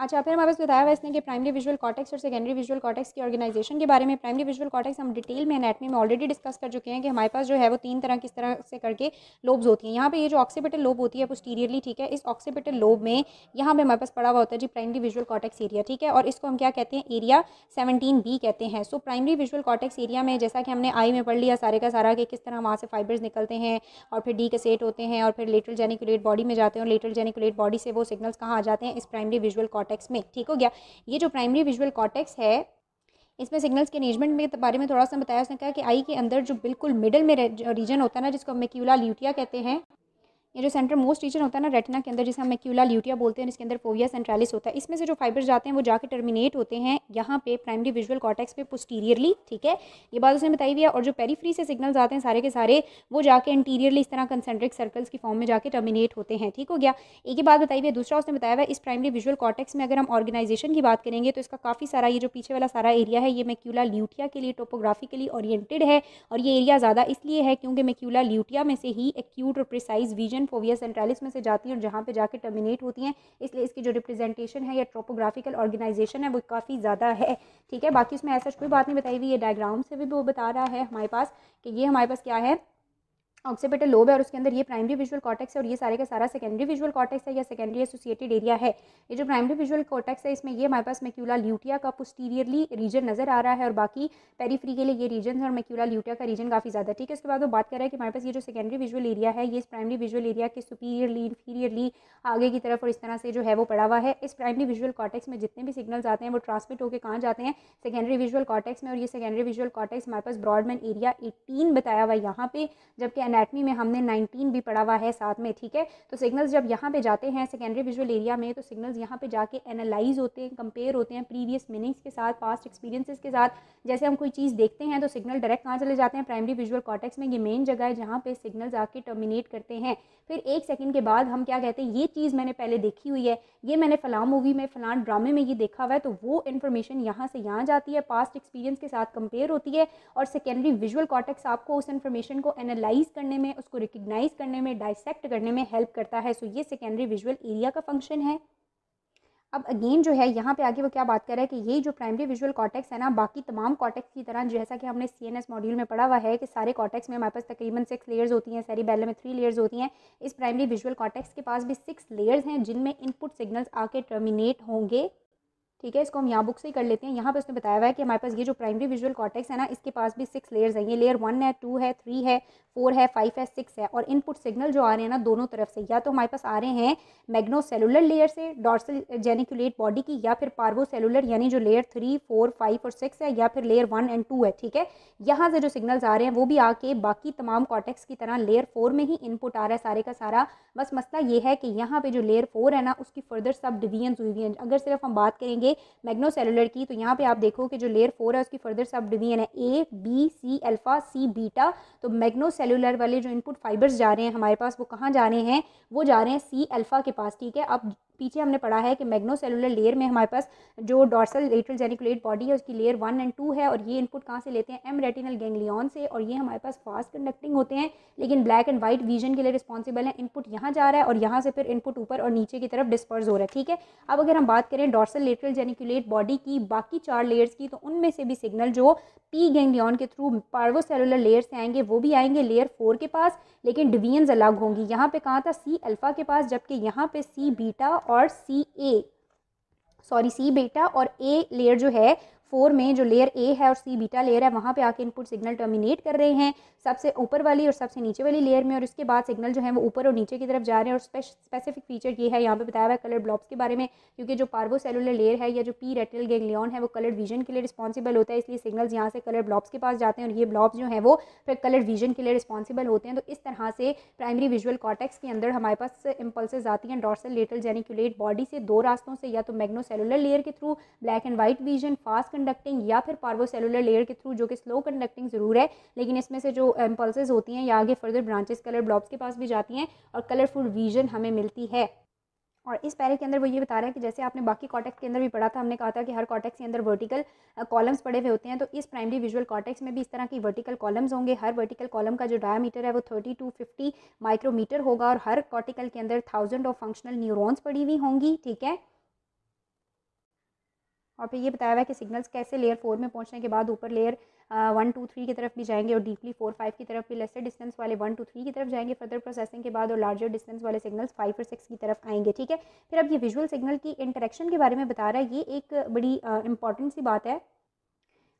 अच्छा फिर हमारे पास बताया हुआ इसने कि प्राइमरी विजुअल कॉटेक्स और सेकेंडरी विजुअल कॉटेक्स की ऑर्गेनाइजेशन के बारे में प्राइमरी विजुअल कॉटेक्स हम डिटेल में एनाटमी में ऑलरेडी डिस्कस कर चुके हैं कि हमारे पास जो है वो तीन तरह किस तरह से करके लोब्स होती हैं यहाँ पे ये जो ऑक्सीपिटल लोब होती है पोस्टीरियरली ठीक है इस ऑक्सीपिटल लोब में यहाँ पर हमारे पास पड़ा हुआ होता है जी प्राइमरी विजुअल कॉटेक्स एरिया ठीक है और इसको हम क्या कहते हैं एरिया सेवनटीन बी कहते हैं so primary visual cortex area में जैसा कि हमने आई में पढ़ लिया सारे का सारा कि किस तरह वहाँ से फाइबर्स निकलते हैं और फिर डी सेट होते हैं और फिर लेटर जेनिकुलेट बॉडी में जाते हैं और लेटल जेनिकुलेट बॉडी से वो सिग्नल्स कहाँ आ जाते हैं इस प्राइमरी विजुअल कॉटेक्स में ठीक हो गया ये जो प्राइमरी विजुअल कॉटेक्स है इसमें सिग्नल्स के अरेंजमेंट में बारे में थोड़ा सा बताया उसने कहा कि आई के अंदर जो बिल्कुल मिडल में रीजन होता है ना जिसको मेक्यूला ल्यूटिया कहते हैं ये जो सेंटर मोस्ट रीजन होता है ना रेटिना के अंदर जिसे हम मैक्यूला ल्यूटिया बोलते हैं इसके अंदर फोविया सेंट्रालिस होता है इसमें से जो फाइबर जाते हैं वो जाके टर्मिनेट होते हैं यहाँ पे प्राइमरी विजुअल कॉटेक्स पे पोस्टीरियरली ठीक है ये बात उसने बताई हुई है और जो पेरीफ्री से सिग्नल्स आते हैं सारे के सारे वो जाके इंटीरियरली इस तरह कंसेंट्रिक सर्कल्स की फॉर्म में जाकर टर्मिनेट होते हैं ठीक हो गया एक ही बात बताई हुई है दूसरा उसने बताया हुआ इस प्राइमरी विजुअल कॉटेक्स में अगर हम ऑर्गेनाइजेशन की बात करेंगे तो इसका काफ़ी सारा ये जो पीछे वाला सारा एरिया है ये मैक्यूला ल्यूटिया के लिए टोपोग्राफिकली ओरिएंटेड है और ये एरिया ज़्यादा इसलिए है क्योंकि मैक्यूला ल्यूटिया में से ही एक्यूट और precise vision main fovea centralis में से जाती है और जहाँ पे जाके टर्मिनेट होती हैं इसलिए इसकी जो रिप्रेजेंटेशन है या ट्रोपोग्राफिकल ऑर्गेनाइजेशन है वो काफ़ी ज़्यादा है ठीक है बाकी उसमें ऐसा कोई बात नहीं बताई हुई ये डायग्राम से भी वो बता रहा है हमारे पास कि ये हमारे पास क्या है ऑक्सीपेटल लोब है और उसके अंदर ये प्राइमरी विजुअल कॉटेक्स है और ये सारे का सारा सेकेंडरी विजुअल कॉटेक्स है या सेकेंडरी एसोसिएटेड एरिया है ये जो प्राइमरी विजुअल कॉटेक्स है इसमें ये हमारे पास मेक्यूला ल्यूटिया का पोस्टीरियरली रीजन नजर आ रहा है और बाकी पेरीफ्री के लिए ये रीजन है और मेक्यूला ल्यूटिया का रीजन काफ़ी ज़्यादा ठीक है उसके बाद वो बात कर रहा है कि हमारे पास ये जो सेकेंडरी विजुअल एरिया है ये इस प्राइमरी विजुअल एरिया के सुपीरियरली इंफीरियरली आगे की तरफ और इस तरह से जो है वो पड़ा हुआ है इस प्राइमरी विजुअल कॉटेक्स में जितने भी सिग्नल्स आते हैं वो ट्रांसमिट होकर कहाँ जाते हैं सेकेंडरी विजुअल कॉटेक्स में और ये सेकेंडरी विजुअल कॉटेक्स हमारे पास ब्रॉडमैन एरिया एटीन बताया हुआ है यहाँ पे जबकि एनाटमी में हमने नाइनटीन भी पढ़ा हुआ है साथ में ठीक है तो सिग्नल्स जब यहाँ पे जाते हैं सेकेंडरी विजुअल एरिया में तो सिग्नल्स यहाँ पे जाके एनालाइज होते हैं कंपेयर होते हैं प्रीवियस मीनिंग्स के साथ पास्ट एक्सपीरियंसेस के साथ जैसे हम कोई चीज़ देखते हैं तो सिग्नल डायरेक्ट कहाँ चले जाते हैं प्राइमरी विजुअल कॉटेक्स में ये मेन जगह है जहाँ पे सिग्नल्स आके टर्मिनेट करते हैं फिर एक सेकंड के बाद हम क्या कहते हैं ये चीज़ मैंने पहले देखी हुई है ये मैंने फ़लाँ मूवी में फ़लाँ ड्रामे में ये देखा हुआ है तो वो इन्फॉर्मेशन यहाँ से यहाँ जाती है पास्ट एक्सपीरियंस के साथ कंपेयर होती है और सेकेंडरी विजुअल कॉटेक्स आपको उस इन्फॉर्मेशन को एनालाइज करने में उसको रिकग्नाइज करने में डायसेक्ट करने में हेल्प करता है सो ये सेकेंडरी विजुअल एरिया का फंक्शन है अब अगेन जो है यहाँ पे आगे वो क्या बात कर रहा है कि ये जो प्राइमरी विजुअल कॉटेक्स है ना बाकी तमाम कॉटेक्स की तरह जैसा कि हमने सी एन एस मॉड्यूल में पढ़ा हुआ है कि सारे कॉटेक्स में हमारे पास तकरीबन सिक्स लेयर्स होती हैं सारी बैले में थ्री लेयर्स होती हैं इस प्राइमरी विजुअल कॉटेक्स के पास भी सिक्स लेयर्स हैं जिनमें इनपुट सिग्नल्स आके टर्मिनेट होंगे ठीक है इसको हम यहाँ बुक से ही कर लेते हैं यहाँ पे उसने बताया हुआ है कि हमारे पास ये जो प्राइमरी विजुअल कॉटेक्स है ना इसके पास भी सिक्स लेयर्स हैं ये लेयर वन है टू है थ्री है फोर है फाइव है सिक्स है और इनपुट सिग्नल जो आ रहे हैं ना दोनों तरफ से या तो हमारे पास आ रहे हैं मैग्नो सेलुलर लेयर से डॉर्सल जेनिकुलेट बॉडी की या फिर पार्वो सेलुलर यानी जो लेयर थ्री फोर फाइव और सिक्स है या फिर लेयर वन एंड टू है ठीक है यहाँ से जो सिग्नल्स आ रहे हैं वो भी आके बाकी तमाम कॉटेक्स की तरह लेयर फोर में ही इनपुट आ रहा है सारे का सारा बस मसला ये है कि यहाँ पे जो लेयर फोर है ना उसकी फर्दर सब डिवीजन हुई हुई हैं अगर सिर्फ हम बात करेंगे से मैग्नोसेलुलर की तो यहाँ पे आप देखो कि जो लेयर फोर है उसकी फर्दर सब डिवीजन है A B C alpha C beta तो मैग्नोसेलुलर वाले जो इनपुट फाइबर्स जा रहे हैं हमारे पास वो कहाँ जा रहे हैं वो जा रहे हैं सी अल्फा के पास ठीक है अब पीछे हमने पढ़ा है कि मैग्नोसेलुलर लेयर में हमारे पास जो डॉर्सल लेटरल जेनिकुलेट बॉडी है उसकी लेयर वन एंड टू है और ये इनपुट कहाँ से लेते हैं एम रेटिनल गेंगलियन से और ये हमारे पास फास्ट कंडक्टिंग होते हैं लेकिन ब्लैक एंड वाइट विजन के लिए रिस्पॉन्सिबल है इनपुट यहाँ जा रहा है और यहाँ से फिर इनपुट ऊपर और नीचे की तरफ डिस्पर्स हो रहा है ठीक है अब अगर हम बात करें डॉर्सल लेटरल जेनिकुलेट बॉडी की बाकी चार लेयर्स की तो उनमें से भी सिग्नल जो पी गेंगलियन के थ्रू पार्वो सेलुलर लेयर से आएंगे वो भी आएंगे लेयर फोर के पास लेकिन डिवीजन अलग होंगी यहाँ पे कहाँ था सी अल्फ़ा के पास जबकि यहाँ पे सी बीटा और सी ए सॉरी सी बेटा और ए लेयर जो है फोर में जो लेयर ए है और सी बीटा लेयर है वहाँ पे आके इनपुट सिग्नल टर्मिनेट कर रहे हैं सबसे ऊपर वाली और सबसे नीचे वाली लेयर में और उसके बाद सिग्नल जो है वो ऊपर और नीचे की तरफ जा रहे हैं और स्पेसिफिक फीचर ये है यहाँ पे बताया हुआ है कलर ब्लॉब्स के बारे में क्योंकि जो पार्वो सेलुलर लेयर है या जो पी रेटल गेंगलियन है वो कलर विजन के लिए रिस्पॉन्सिबल होता है इसलिए सिग्नल्स यहाँ से कलर ब्लॉब्स के पास जाते हैं और ये ब्लॉब्स जो है वो फिर कलर विजन के लिए रिस्पॉन्सिबल होते हैं तो इस तरह से प्राइमरी विजुअल कॉटेक्स के अंदर हमारे पास इंपल्सेज आती हैं डॉर्सल लेटल जेनिकुलेट बॉडी से दो रास्तों से या तो मैग्नो सेलुलर लेयर के through black and white vision fast conducting या फिर पार्वो सेलुलर लेयर के थ्रू जो कि स्लो कंडक्टिंग ज़रूर है लेकिन इसमें से जो इम्पल्स होती हैं या आगे फर्दर ब्रांचेस कलर ब्लॉब्स के पास भी जाती हैं और कलरफुल विजन हमें मिलती है और इस पैरे के अंदर वो ये बता रहा है कि जैसे आपने बाकी कॉटेक्स के अंदर भी पढ़ा था हमने कहा था कि हर कॉटेक्स के अंदर वर्टिकल कॉलम्स पड़े हुए होते हैं तो इस प्राइमरी विजुअल कॉटेक्स में भी इस तरह की वर्टिकल कॉलम्स होंगे हर वर्टिकल कॉलम का जो डायमीटर है वो थर्टी टू फिफ्टी माइक्रोमीटर होगा और हर कॉटिकल के अंदर थाउजेंड ऑफ फंक्शनल न्यूरोन्स पड़ी हुई होंगी ठीक है और फिर ये बताया हुआ है कि सिग्नल्स कैसे लेयर फोर में पहुंचने के बाद ऊपर लेयर वन टू थ्री की तरफ भी जाएंगे और डीपली फोर फाइव की तरफ भी लेसर डिस्टेंस वाले वन टू थ्री की तरफ जाएंगे फर्दर प्रोसेसिंग के बाद और लार्जर डिस्टेंस वाले सिग्नल्स फाइव और सिक्स की तरफ आएंगे ठीक है फिर अब ये विजुअल सिग्नल की इंटरेक्शन के बारे में बता रहा है ये एक बड़ी इंपॉर्टेंट सी बात है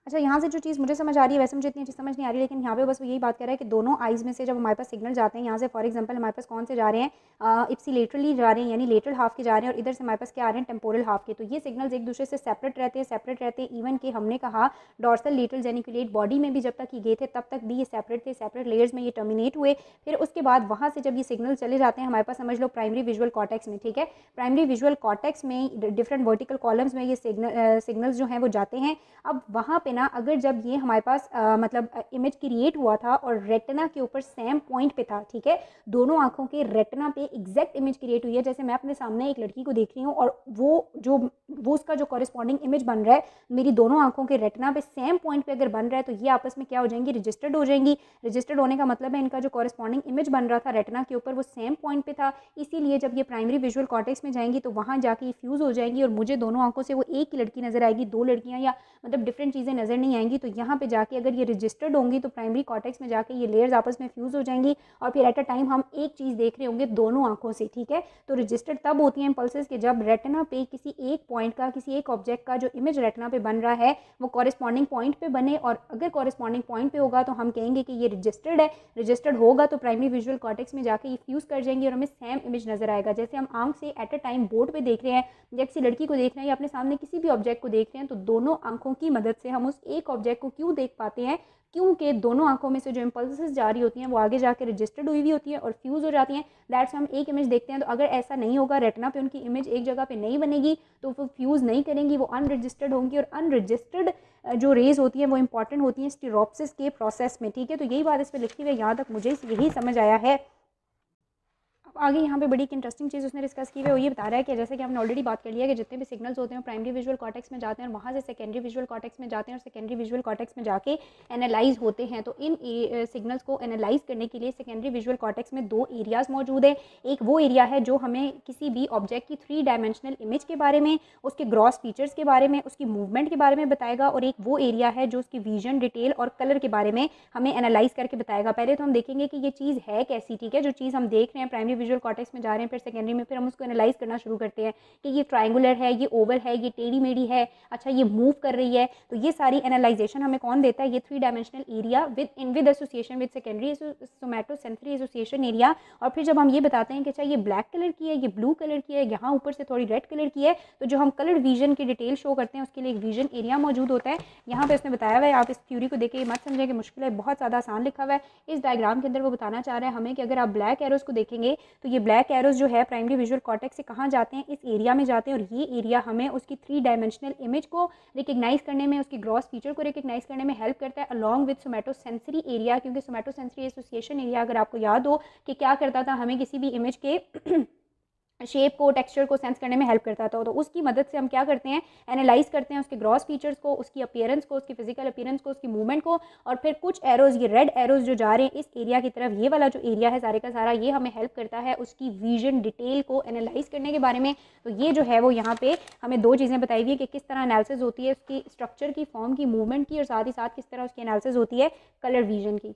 अच्छा यहाँ से जो चीज़ मुझे समझ आ रही है वैसे मुझे इतनी अच्छी समझ नहीं आ रही लेकिन यहाँ पे बस वो यही बात कर रहा है कि दोनों आइज़ में से जब हमारे पास सिग्नल जाते हैं यहाँ से फॉर एग्जांपल हमारे पास कौन से जा रहे हैं लेटरली जा रहे हैं यानी लेटरल हाफ के जा रहे हैं और इधर से हमारे पास क्या आ रहे हैं टेम्पोरल हाफ के तो ये सिग्नल्स एक दूसरे से सेपरेट रहते हैं सेपरेट रहते हैं इवन कि हमने कहा डॉर्सल लेटरल जेनिकुलेट बॉडी में भी जब तक ये गए थे तब तक भी ये सेपरेट थे सेपरेट लेयर्स में ये टर्मिनेट हुए फिर उसके बाद वहाँ से जब ये सिग्नल चले जाते हैं हमारे पास समझ लो प्राइमरी विजुअल कॉटेक्स में ठीक है प्राइमरी विजुअल कॉटेक्स में डिफरेंट वर्टिकल कॉलम्स में ये सिग्नल सिग्नल जो हैं वो जाते हैं अब वहाँ पर रेटिना अगर जब ये हमारे पास आ, मतलब इमेज क्रिएट हुआ था और रेटिना के ऊपर सेम पॉइंट पे था ठीक है दोनों आंखों के रेटिना पे एग्जैक्ट इमेज क्रिएट हुई है जैसे मैं अपने सामने एक लड़की को देख रही हूँ और वो जो वो उसका जो कॉरेस्पॉन्डिंग इमेज बन रहा है मेरी दोनों आंखों के रेटना पे सेम पॉइंट पे अगर बन रहा है तो ये आपस में क्या हो जाएंगी रजिस्टर्ड हो जाएंगी रजिस्टर्ड होने का मतलब है इनका जो कॉरेस्पॉन्डिंग इमेज बन रहा था रेटना के ऊपर वो सेम पॉइंट पे था इसीलिए जब ये प्राइमरी विजुअल कॉन्टेक्स में जाएंगी तो वहाँ जाके फ्यूज़ हो जाएंगी और मुझे दोनों आंखों से वो एक ही लड़की नजर आएगी दो लड़कियाँ या मतलब डिफरेंट चीज़ें नज़र नहीं आएंगी तो यहाँ पे जाके अगर ये रजिस्टर्ड होंगी तो प्राइमरी कॉटेक्स में जाके ये लेयर्स आपस में फ्यूज़ हो जाएंगी और फिर एट अ टाइम हम एक चीज़ देख रहे होंगे दोनों आंखों से ठीक है तो रजिस्टर्ड तब होती हैं इम्पल्सेस कि जब रेटना पे किसी एक पॉइंट का किसी एक ऑब्जेक्ट का जो इमेज रेटना पे बन रहा है वो कॉरेस्पॉन्डिंग पॉइंट पर बने और अगर कॉरेस्पॉन्डिंग पॉइंट पर होगा तो हम कहेंगे कि ये रजिस्टर्ड है रजिस्टर्ड होगा तो प्राइमरी विजुअल कॉटेक्स में जाके ये फ्यूज़ कर जाएंगी और हमें सेम इमेज नजर आएगा जैसे हम आंख से एट अ टाइम बोर्ड पर देख रहे हैं या किसी लड़की को देख रहे हैं या अपने सामने किसी भी ऑब्जेक्ट को देख रहे हैं तो दोनों आंखों की मदद से हम उस एक ऑब्जेक्ट को क्यों देख पाते हैं क्योंकि दोनों आंखों में से जो इम्पल्सेस जारी होती हैं वो आगे जाकर रजिस्टर्ड हुई हुई होती है और फ्यूज़ हो जाती हैं दैट्स हम एक इमेज देखते हैं तो अगर ऐसा नहीं होगा रेटना पे उनकी इमेज एक जगह पे नहीं बनेगी तो वो फ्यूज़ नहीं करेंगी वो अनरजिस्टर्ड होंगी और अनरजिस्टर्ड जो रेज होती हैं वो इंपॉर्टेंट होती हैं स्टीरोप्सिस के प्रोसेस में ठीक है तो यही बात इस पर लिखी हुई है यहाँ तक मुझे यही समझ आया है आगे यहाँ पे बड़ी एक इंटरेस्टिंग चीज़ उसने डिस्कस की हुई है वो ये बता रहा है कि जैसे कि हमने ऑलरेडी बात कर लिया कि जितने भी सिग्नल्स होते हैं प्राइमरी विजुअल कॉटेक्स में जाते हैं और वहाँ से सेकेंडरी विजुअल कॉटेक्स में जाते हैं और सेकेंडरी विजुअल कॉटेक्स में जाके एनालाइज होते हैं तो इन सिग्नल्स को एनालाइज करने के लिए सेकेंडरी विजुअल कॉटेक्स में दो एरियाज मौजूद है एक वो एरिया है जो हमें किसी भी ऑब्जेक्ट की थ्री डायमेंशनल इमेज के बारे में उसके ग्रॉस फीचर्स के बारे में उसकी मूवमेंट के बारे में बताएगा और एक वो एरिया है जो उसकी विजन डिटेल और कलर के बारे में हमें एनालाइज करके बताएगा पहले तो हम देखेंगे कि ये चीज़ है कैसी ठीक है जो चीज़ हम देख रहे हैं प्राइमरी विजुअल कॉटेक्स में जा रहे हैं फिर सेकेंडरी में फिर हम उसको एनालाइज करना शुरू करते हैं कि ये ट्राइंगुलर है ये ओवल है ये टेढ़ी मेढ़ी है अच्छा ये मूव कर रही है तो ये सारी एनालाइजेशन हमें कौन देता है ये three dimensional area within with association with secondary somato sensory association area और फिर जब हम ये बताते हैं कि अच्छा ये ब्लैक कलर की है ये ब्लू कलर की है यहाँ ऊपर से थोड़ी रेड कलर की है तो जो हम कलर विजन की डिटेल शो करते हैं उसके लिए एक विजन एरिया मौजूद होता है यहाँ पर उसने बताया हुआ है आप इस थ्यूरी को देखिए मत समझें कि मुश्किल है बहुत ज़्यादा आसान लिखा हुआ है इस डायग्राम के अंदर वो बताना चाह रहे हैं हमें कि अगर आप ब्लैक एरोज़ को देखेंगे तो ये ब्लैक एरोज जो है प्राइमरी विजुअल कॉटेक्स से कहाँ जाते हैं इस एरिया में जाते हैं और ये एरिया हमें उसकी थ्री डायमेंशनल इमेज को रिकग्नाइज करने में उसकी ग्रॉस फीचर को रिकग्नाइज करने में हेल्प करता है along with somato sensory area क्योंकि सोमेटो सेंसरी एसोसिएशन एरिया अगर आपको याद हो कि क्या करता था हमें किसी भी इमेज के शेप को टेक्सचर को सेंस करने में हेल्प करता था तो उसकी मदद से हम क्या करते हैं एनालाइज करते हैं उसके ग्रॉस फीचर्स को उसकी अपियरेंस को उसकी फिजिकल अपियरेंस को उसकी मूवमेंट को और फिर कुछ एरोज़ ये रेड एरोज़ जो जा रहे हैं इस एरिया की तरफ ये वाला जो एरिया है सारे का सारा ये हमें हेल्प करता है उसकी विजन डिटेल को एनालाइज करने के बारे में तो ये जो है वो यहाँ पे हमें दो चीज़ें बताई हुई है कि किस तरह एनालिसिस होती है उसकी स्ट्रक्चर की फॉर्म की मूवमेंट की और साथ ही साथ किस तरह उसकी एनालिसिस होती है कलर विजन की